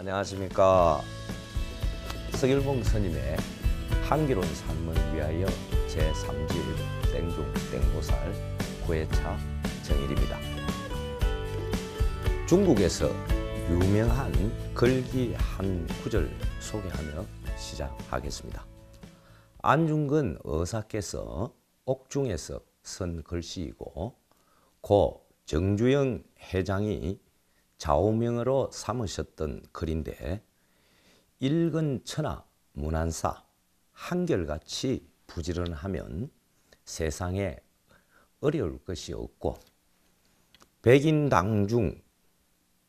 안녕하십니까. 서길봉 스님의 한기로운 삶을 위하여 제3질 땡중 땡보살 9회차 정일입니다. 중국에서 유명한 글기 한 구절 소개하며 시작하겠습니다. 안중근 의사께서 옥중에서 쓴 글씨이고 고 정주영 회장이 좌우명으로 삼으셨던 글인데 읽은 천하 문안사 한결같이 부지런하면 세상에 어려울 것이 없고 백인당 중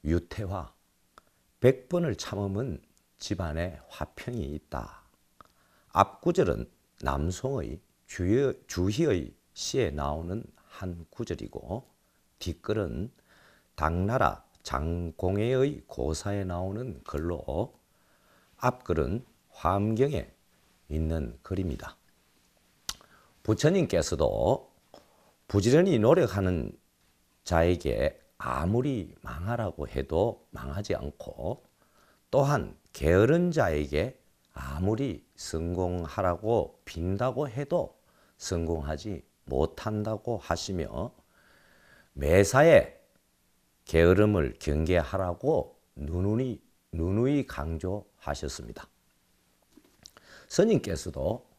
유태화 백번을 참으면 집안에 화평이 있다. 앞구절은 남송의 주의, 주희의 시에 나오는 한 구절이고 뒷글은 당나라 장공회의 고사에 나오는 글로 앞글은 화엄경에 있는 글입니다. 부처님께서도 부지런히 노력하는 자에게 아무리 망하라고 해도 망하지 않고 또한 게으른 자에게 아무리 성공하라고 빈다고 해도 성공하지 못한다고 하시며 매사에 게으름을 경계하라고 누누이, 누누이 강조하셨습니다. 스님께서도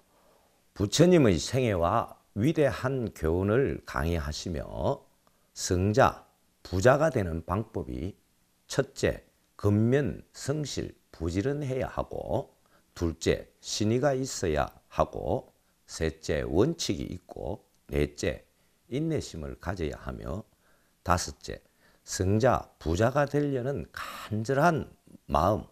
부처님의 생애와 위대한 교훈을 강의하시며 성자, 부자가 되는 방법이 첫째, 근면, 성실, 부지런해야 하고 둘째, 신의가 있어야 하고 셋째, 원칙이 있고 넷째, 인내심을 가져야 하며 다섯째, 승자, 부자가 되려는 간절한 마음,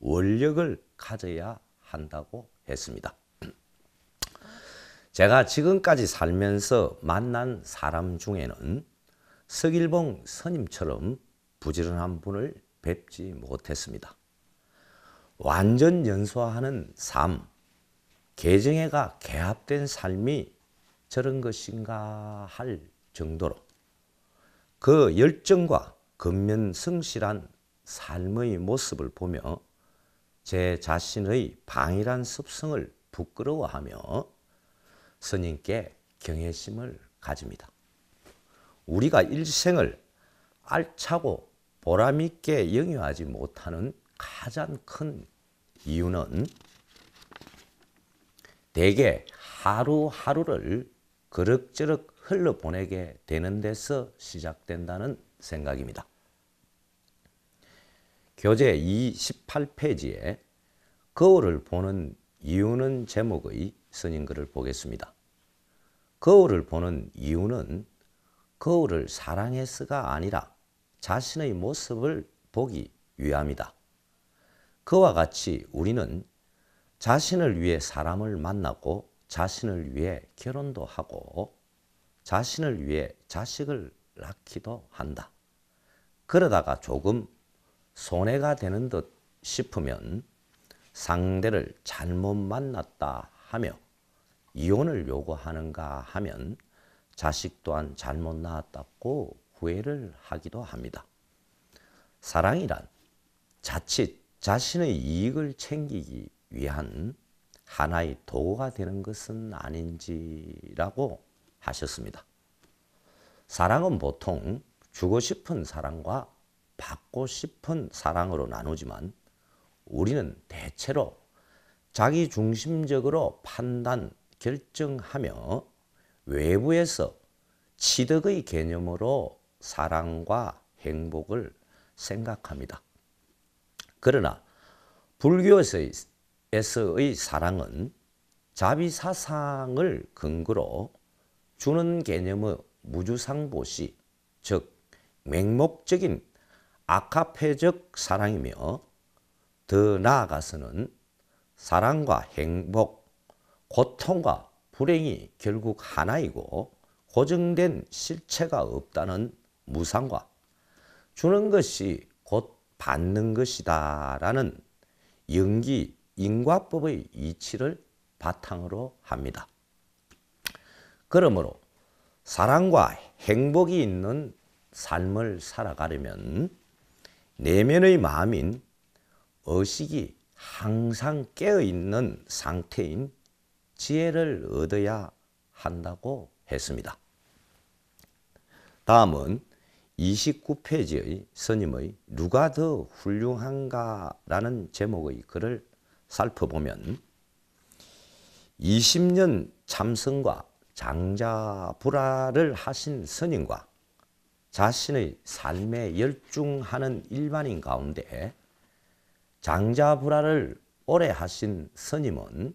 원력을 가져야 한다고 했습니다. 제가 지금까지 살면서 만난 사람 중에는 서길봉 스님처럼 부지런한 분을 뵙지 못했습니다. 완전 연소하는 삶, 개정해가 개합된 삶이 저런 것인가 할 정도로 그 열정과 근면 성실한 삶의 모습을 보며 제 자신의 방일한 습성을 부끄러워하며 스님께 경외심을 가집니다. 우리가 일생을 알차고 보람있게 영위하지 못하는 가장 큰 이유는 대개 하루하루를 그럭저럭 흘러보내게 되는 데서 시작된다는 생각입니다. 교재 28페이지에 거울을 보는 이유는 제목의 스님글을 보겠습니다. 거울을 보는 이유는 거울을 사랑해서가 아니라 자신의 모습을 보기 위함이다. 그와 같이 우리는 자신을 위해 사람을 만나고 자신을 위해 결혼도 하고 자신을 위해 자식을 낳기도 한다. 그러다가 조금 손해가 되는 듯 싶으면 상대를 잘못 만났다 하며 이혼을 요구하는가 하면 자식 또한 잘못 낳았다고 후회를 하기도 합니다. 사랑이란 자칫 자신의 이익을 챙기기 위한 하나의 도구가 되는 것은 아닌지라고 하셨습니다. 사랑은 보통 주고 싶은 사랑과 받고 싶은 사랑으로 나누지만 우리는 대체로 자기 중심적으로 판단, 결정하며 외부에서 취득의 개념으로 사랑과 행복을 생각합니다. 그러나 불교에서의 사랑은 자비 사상을 근거로 주는 개념의 무주상보시, 즉 맹목적인 아카페적 사랑이며 더 나아가서는 사랑과 행복, 고통과 불행이 결국 하나이고 고정된 실체가 없다는 무상과 주는 것이 곧 받는 것이다 라는 연기 인과법의 이치를 바탕으로 합니다. 그러므로 사랑과 행복이 있는 삶을 살아가려면 내면의 마음인 의식이 항상 깨어있는 상태인 지혜를 얻어야 한다고 했습니다. 다음은 29페이지의 스님의 누가 더 훌륭한가라는 제목의 글을 살펴보면 20년 참선과 장자 불화를 하신 선인과 자신의 삶에 열중하는 일반인 가운데 장자 불화를 오래 하신 선임은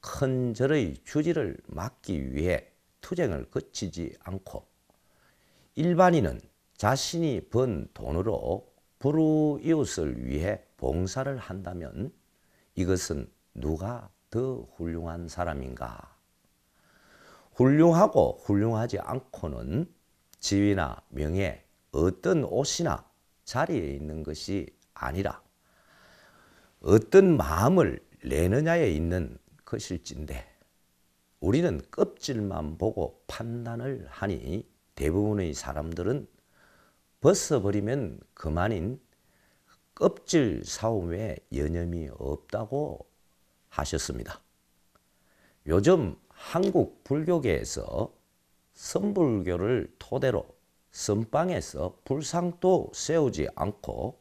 큰 절의 주지를 막기 위해 투쟁을 거치지 않고 일반인은 자신이 번 돈으로 부르 이웃을 위해 봉사를 한다면 이것은 누가 더 훌륭한 사람인가 훌륭하고 훌륭하지 않고는 지위나 명예, 어떤 옷이나 자리에 있는 것이 아니라 어떤 마음을 내느냐에 있는 것일진데 우리는 껍질만 보고 판단을 하니 대부분의 사람들은 벗어버리면 그만인 껍질 사움에 여념이 없다고 하셨습니다. 요즘 한국 불교계에서 선불교를 토대로 선방에서 불상도 세우지 않고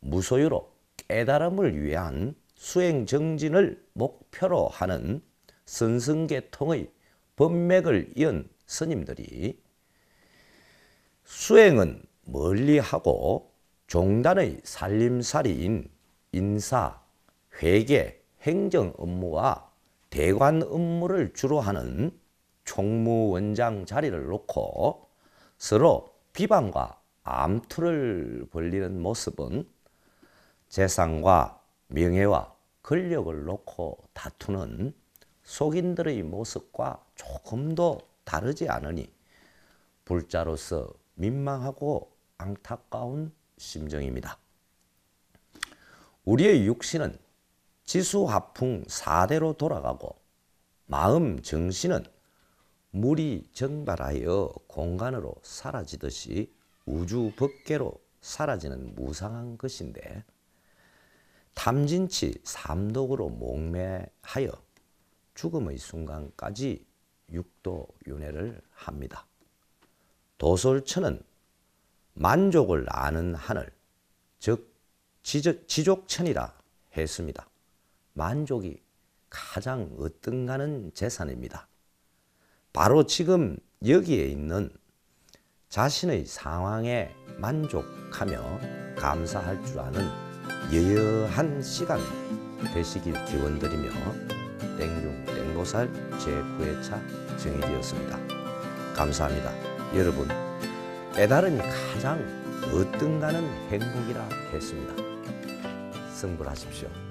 무소유로 깨달음을 위한 수행정진을 목표로 하는 선승계통의 법맥을 이은 스님들이 수행은 멀리하고 종단의 살림살이인 인사, 회계, 행정 업무와 대관 업무를 주로 하는 총무원장 자리를 놓고 서로 비방과 암투를 벌리는 모습은 재산과 명예와 권력을 놓고 다투는 속인들의 모습과 조금도 다르지 않으니 불자로서 민망하고 안타까운 심정입니다. 우리의 육신은 지수화풍 4대로 돌아가고 마음 정신은 물이 증발하여 공간으로 사라지듯이 우주 벗개로 사라지는 무상한 것인데 탐진치 삼독으로 목매하여 죽음의 순간까지 육도 윤회를 합니다. 도솔천은 만족을 아는 하늘, 즉 지적, 지족천이라 했습니다. 만족이 가장 어떤가는 재산입니다. 바로 지금 여기에 있는 자신의 상황에 만족하며 감사할 줄 아는 여여한 시간 되시길 기원드리며 땡중 땡보살 제9회차 정의되었습니다. 감사합니다. 여러분 깨달음이 가장 어떤가는 행복이라 했습니다. 승부하십시오.